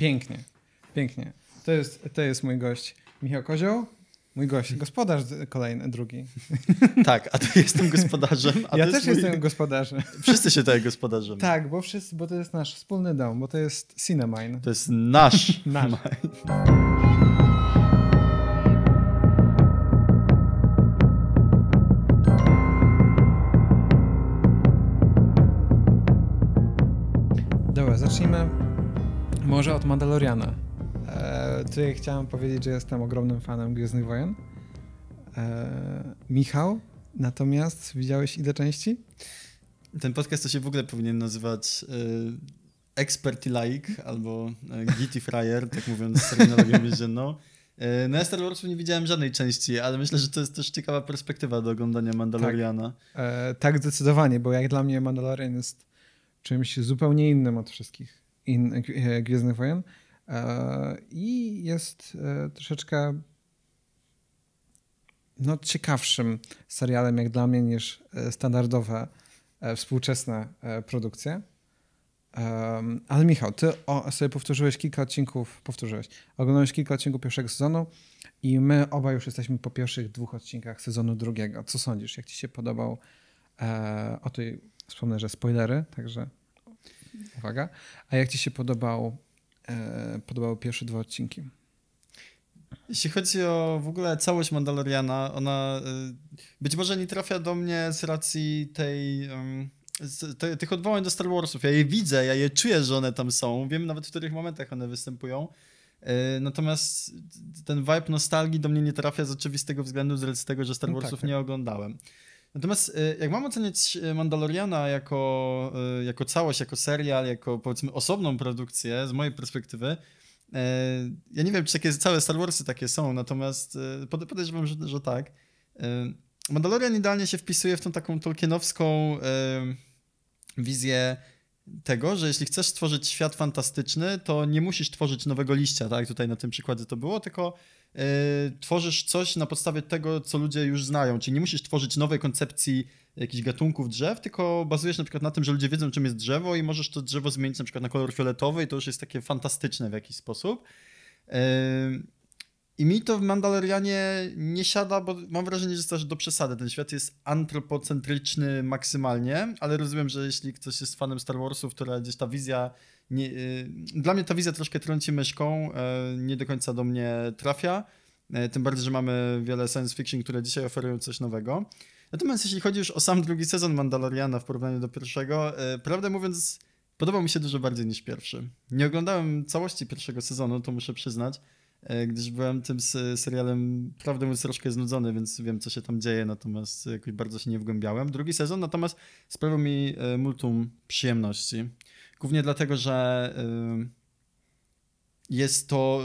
Pięknie, pięknie. To jest, to jest mój gość. Michał Kozioł, mój gość, gospodarz kolejny, drugi. Tak, a ty jestem gospodarzem. ja też mój... jestem gospodarzem. Wszyscy się tutaj gospodarzem. Tak, bo wszyscy, bo to jest nasz wspólny dom, bo to jest Cinemine. To jest nasz. nasz. Dobra, zacznijmy może od Mandaloriana. E, tutaj chciałem powiedzieć, że jestem ogromnym fanem Gwiezdnych Wojen. E, Michał, natomiast widziałeś ile części? Ten podcast to się w ogóle powinien nazywać y, Expert i Laik albo y, e, Gitty Fryer, tak mówiąc terminologią więzienną. Y, no ja Star Warsu nie widziałem żadnej części, ale myślę, że to jest też ciekawa perspektywa do oglądania Mandaloriana. Tak, e, tak zdecydowanie, bo jak dla mnie Mandalorian jest czymś zupełnie innym od wszystkich in e, Gwiezdnych Wojen e, i jest e, troszeczkę no, ciekawszym serialem jak dla mnie niż standardowe współczesne produkcje. ale Michał, ty o, sobie powtórzyłeś kilka odcinków, powtórzyłeś, oglądałeś kilka odcinków pierwszego sezonu i my obaj już jesteśmy po pierwszych dwóch odcinkach sezonu drugiego. Co sądzisz, jak ci się podobał? o tej wspomnę, że spoilery, także Uwaga. A jak ci się podobał, e, podobały pierwsze dwa odcinki? Jeśli chodzi o w ogóle całość Mandaloriana, ona e, być może nie trafia do mnie z racji tej. Z, te, tych odwołań do Star Warsów. Ja je widzę, ja je czuję, że one tam są. Wiem nawet w których momentach one występują. E, natomiast ten vibe nostalgii do mnie nie trafia z oczywistego względu, z racji tego, że Star Warsów no tak, tak. nie oglądałem. Natomiast y, jak mam oceniać y, Mandaloriana jako, y, jako całość, jako serial, jako powiedzmy osobną produkcję z mojej perspektywy, ja nie wiem, czy takie całe Star Warsy takie są, natomiast podejrzewam, że, że tak. Mandalorian idealnie się wpisuje w tą taką tolkienowską wizję tego, że jeśli chcesz stworzyć świat fantastyczny, to nie musisz tworzyć nowego liścia, tak? Tutaj na tym przykładzie to było, tylko E, tworzysz coś na podstawie tego, co ludzie już znają. Czyli nie musisz tworzyć nowej koncepcji jakichś gatunków drzew, tylko bazujesz na przykład na tym, że ludzie wiedzą, czym jest drzewo i możesz to drzewo zmienić na przykład na kolor fioletowy i to już jest takie fantastyczne w jakiś sposób. E, I mi to w Mandalorianie nie siada, bo mam wrażenie, że jest aż do przesady. Ten świat jest antropocentryczny maksymalnie, ale rozumiem, że jeśli ktoś jest fanem Star Warsów, to gdzieś ta wizja nie, y, dla mnie ta wizja troszkę trąci myszką, e, nie do końca do mnie trafia. E, tym bardziej, że mamy wiele science fiction, które dzisiaj oferują coś nowego. Natomiast jeśli chodzi już o sam drugi sezon Mandaloriana w porównaniu do pierwszego, e, prawdę mówiąc, podobał mi się dużo bardziej niż pierwszy. Nie oglądałem całości pierwszego sezonu, to muszę przyznać, gdyż byłem tym serialem, prawdę mówiąc, troszkę znudzony, więc wiem, co się tam dzieje, natomiast jakoś bardzo się nie wgłębiałem. Drugi sezon natomiast sprawił mi multum przyjemności. Głównie dlatego, że y, jest to.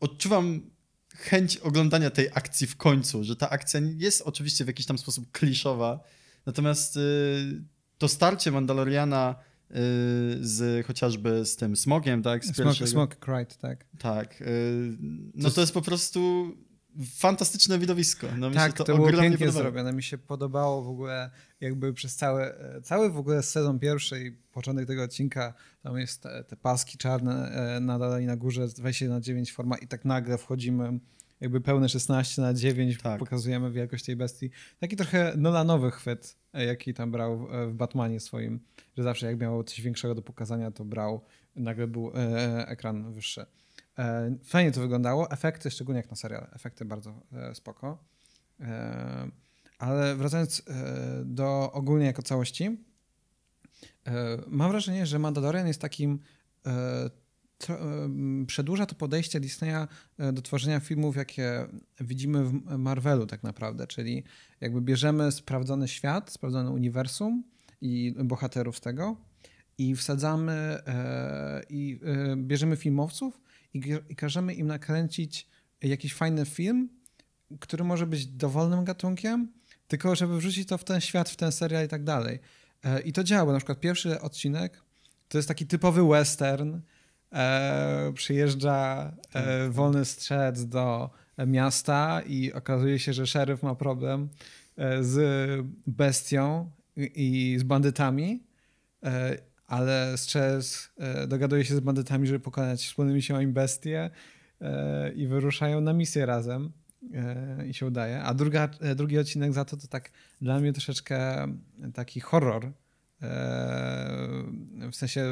Odczuwam chęć oglądania tej akcji w końcu, że ta akcja jest oczywiście w jakiś tam sposób kliszowa, natomiast y, to starcie Mandaloriana y, z chociażby z tym smogiem, tak? Z smog, smog cried, tak. Tak. No to jest po prostu fantastyczne widowisko. No, tak, to, to było pięknie zrobione. Mi się podobało w ogóle jakby przez cały, e, cały w ogóle sezon pierwszy i początek tego odcinka, tam jest te, te paski czarne e, na dole i na górze 21 na 9 forma i tak nagle wchodzimy jakby pełne 16 na 9 tak. pokazujemy wielkość tej bestii. Taki trochę Nolanowy chwyt, e, jaki tam brał w Batmanie swoim, że zawsze jak miał coś większego do pokazania, to brał, nagle był ekran wyższy. E, fajnie to wyglądało, efekty, szczególnie jak na serial, efekty bardzo e, spoko. E, ale wracając do ogólnie jako całości, mam wrażenie, że Mandalorian jest takim przedłuża to podejście Disneya do tworzenia filmów, jakie widzimy w Marvelu tak naprawdę, czyli jakby bierzemy sprawdzony świat, sprawdzony uniwersum i bohaterów z tego i wsadzamy i bierzemy filmowców, i, i każemy im nakręcić jakiś fajny film, który może być dowolnym gatunkiem, tylko żeby wrzucić to w ten świat, w ten serial i tak dalej. E, I to działa. Na przykład pierwszy odcinek to jest taki typowy western. E, przyjeżdża e, tak. wolny strzelec do miasta i okazuje się, że szeryf ma problem e, z bestią i, i z bandytami. E, ale Strzelec dogaduje się z bandytami, żeby pokonać wspólnymi siłami bestie e, i wyruszają na misję razem e, i się udaje. A druga, e, drugi odcinek za to to tak dla mnie troszeczkę taki horror, w sensie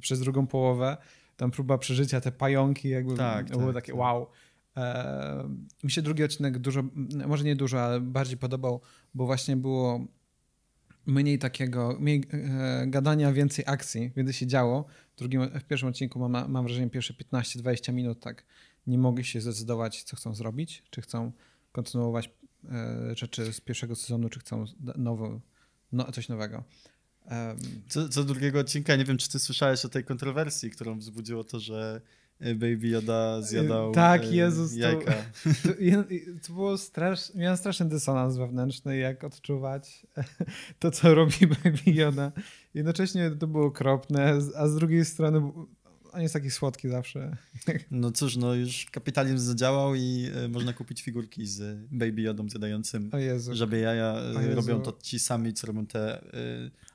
przez drugą połowę tam próba przeżycia, te pająki jakby tak, było tak, takie tak. wow. Mi się drugi odcinek dużo, może nie dużo, ale bardziej podobał, bo właśnie było mniej takiego, mniej e, gadania, więcej akcji, więcej się działo. W, drugim, w pierwszym odcinku mam, mam wrażenie, pierwsze 15-20 minut tak nie mogli się zdecydować, co chcą zrobić, czy chcą kontynuować e, rzeczy z pierwszego sezonu, czy chcą no, coś nowego. Co, co drugiego odcinka, nie wiem, czy ty słyszałeś o tej kontrowersji, którą wzbudziło to, że E, Baby Yoda zjadał Tak, e, Jezus, jajka. To, to, było straszne, miałem straszny dysonans wewnętrzny, jak odczuwać to, co robi Baby Yoda. Jednocześnie to było okropne, a z drugiej strony on jest taki słodki zawsze. No cóż, no już kapitalizm zadziałał i e, można kupić figurki z Baby Jodą zjadającym o Jezu. żabie jaja. E, robią to ci sami, co robią te e,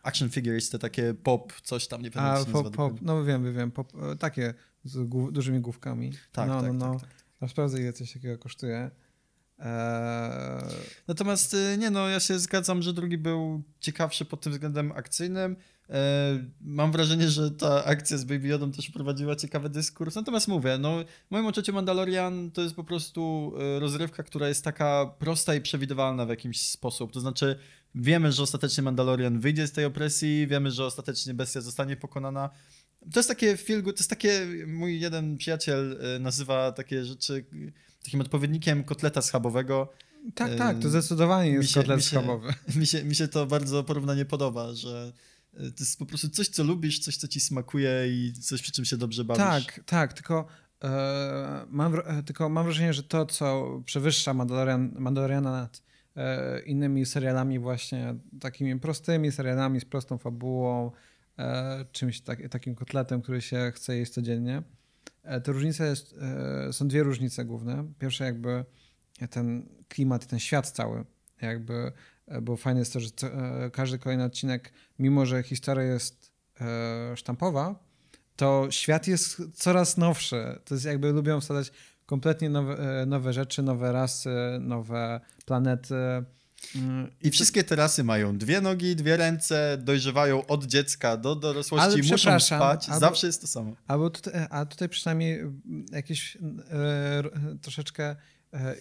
action figures, te takie pop, coś tam, nie pamiętam, A, pop, nazywa, pop. No wiem, wiem, pop, takie z dużymi główkami. Tak, no, tak, no, tak, no. tak, tak. sprawdzę, ile coś takiego kosztuje. Natomiast nie no, ja się zgadzam, że drugi był ciekawszy pod tym względem akcyjnym. E, mam wrażenie, że ta akcja z Baby Yodą też prowadziła ciekawy dyskurs. Natomiast mówię, no, w moim odczuciu Mandalorian to jest po prostu e, rozrywka, która jest taka prosta i przewidywalna w jakiś sposób. To znaczy, wiemy, że ostatecznie Mandalorian wyjdzie z tej opresji, wiemy, że ostatecznie bestia zostanie pokonana. To jest takie filgu, to jest takie, mój jeden przyjaciel e, nazywa takie rzeczy takim odpowiednikiem kotleta schabowego. Tak, tak, to zdecydowanie jest mi się, kotlet mi się, schabowy. Mi się, mi się to bardzo porównanie podoba, że E, to jest po prostu coś, co lubisz, coś, co ci smakuje i coś, przy czym się dobrze bawisz. Tak, tak, tylko e, mam, e, tylko mam wrażenie, że to, co przewyższa Mandalorian, Mandaloriana nad innymi serialami właśnie takimi prostymi serialami z prostą fabułą, czymś tak, takim kotletem, który się chce jeść codziennie, to różnica jest, są dwie różnice główne. Pierwsza jakby ten klimat, ten świat cały, jakby E, bo fajne jest to, że e, każdy kolejny odcinek, mimo że historia jest e, sztampowa, to świat jest coraz nowszy. To jest jakby lubią wsadzać kompletnie nowe, nowe rzeczy, nowe rasy, nowe planety. Mm, I wszystkie te rasy mają dwie nogi, dwie ręce, dojrzewają od dziecka do dorosłości, muszą spać, albo, zawsze jest to samo. Albo tutaj, a tutaj przynajmniej mm, jakieś mm, e, troszeczkę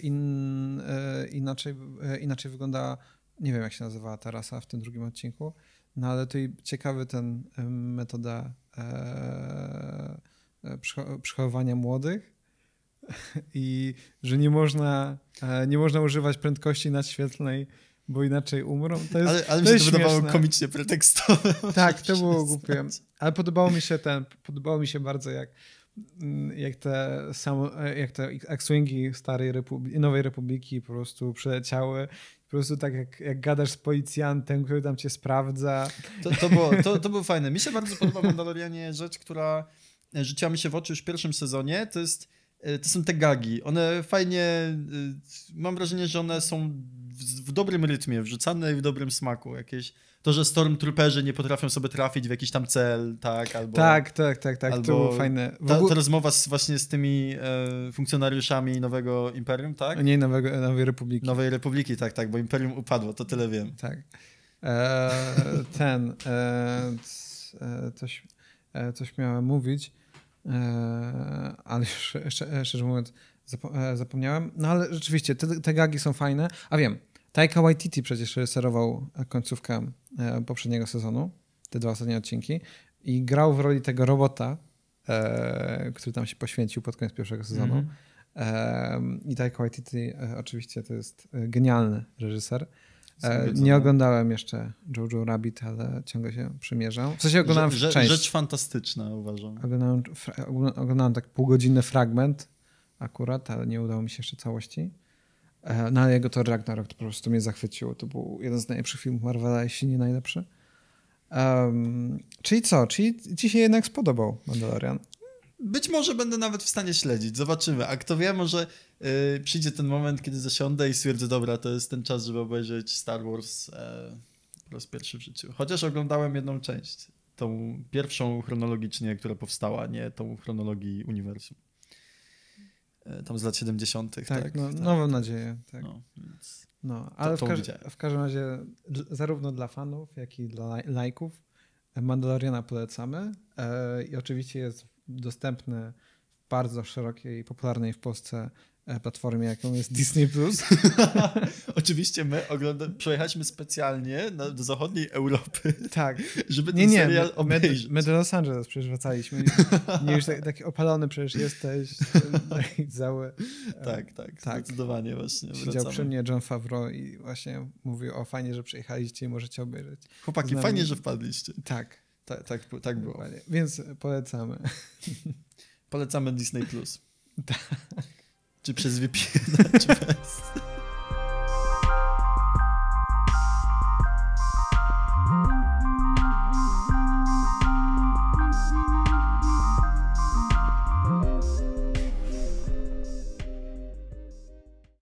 in, e, inaczej, e, inaczej wygląda nie wiem jak się nazywała ta rasa w tym drugim odcinku, no ale to i ciekawy ten metoda e, e przechowywania młodych i że nie można, e, nie można używać prędkości nadświetlnej, bo inaczej umrą. To jest, ale ale to mi się to wydawało komicznie pretekstowe. Tak, to było głupie. Ale podobało mi się ten, podobało mi się bardzo jak mm, jak te, samo, e, jak te X-Wingi Starej Republi Nowej Republiki po prostu przeleciały po prostu tak jak, jak gadasz z policjantem, który tam cię sprawdza. To, to, było, to, to było fajne. Mi się bardzo podoba Mandalorianie rzecz, która e, rzuciła mi się w oczy już w pierwszym sezonie, to jest e, to są te gagi. One fajnie, e, mam wrażenie, że one są w, dobrym rytmie wrzucane i w dobrym smaku. Jakieś, to, że stormtrooperzy nie potrafią sobie trafić w jakiś tam cel, tak, albo... Tak, tak, tak, tak, albo to było fajne. Ta, ta, rozmowa z, właśnie z tymi e, funkcjonariuszami Nowego Imperium, tak? Nie, nowego, Nowej Republiki. Nowej Republiki, tak, tak, bo Imperium upadło, to tyle wiem. Tak. E, ten, e, e coś, e, coś miałem mówić, e, ale już, szczerze mówiąc, zapomniałem. No ale rzeczywiście, te, te gagi są fajne. A wiem, Taika Waititi przecież reżyserował e, końcówkę e, poprzedniego sezonu, te dwa ostatnie odcinki, i grał w roli tego robota, e, który tam się poświęcił pod koniec pierwszego sezonu. Mm -hmm. I Taika Waititi oczywiście to jest genialny reżyser. Nie oglądałem jeszcze Jojo Rabbit, ale ciągle się przymierzam. W sensie oglądałem Rze, część. Rzecz fantastyczna, uważam. Oglądałem, oglądałem tak półgodzinny fragment akurat, ale nie udało mi się jeszcze całości E, no ale jego Thor Ragnarok to po prostu mnie zachwyciło. To był jeden z najlepszych filmów Marvela, jeśli nie najlepszy. Um, czyli co? Czyli ci się jednak spodobał Mandalorian? Być może będę nawet w stanie śledzić, zobaczymy. A kto wie, może yy, przyjdzie ten moment, kiedy zasiądę i stwierdzę, dobra, to jest ten czas, żeby obejrzeć Star Wars yy, po raz pierwszy w życiu. Chociaż oglądałem jedną część, tą pierwszą chronologicznie, która powstała, nie tą chronologii uniwersum. E, tam z lat 70. Tak, tak, no, tak. no mam nadzieję. Tak. No, no ale to, to w, każ- w, każdym razie zarówno dla fanów, jak i dla lajków e, Mandaloriana polecamy e, i oczywiście jest dostępny w bardzo szerokiej, popularnej w Polsce E, platformie, jaką jest Disney Plus. Oczywiście my przejechaliśmy specjalnie na, do zachodniej Europy. Tak. Żeby nie, ten nie, serial my, obejrzeć. My, my do Los Angeles przecież wracaliśmy. nie już tak, taki opalony przecież jesteś. No cały, e, tak, tak, tak. Zdecydowanie właśnie. Siedział wracamy. przy mnie John Favreau i właśnie mówił o fajnie, że przyjechaliście i możecie obejrzeć. Chłopaki, fajnie, że wpadliście. Tak. tak, tak było. Więc polecamy. Polecamy Disney Plus. Tak. Czy przez VPN, czy bez.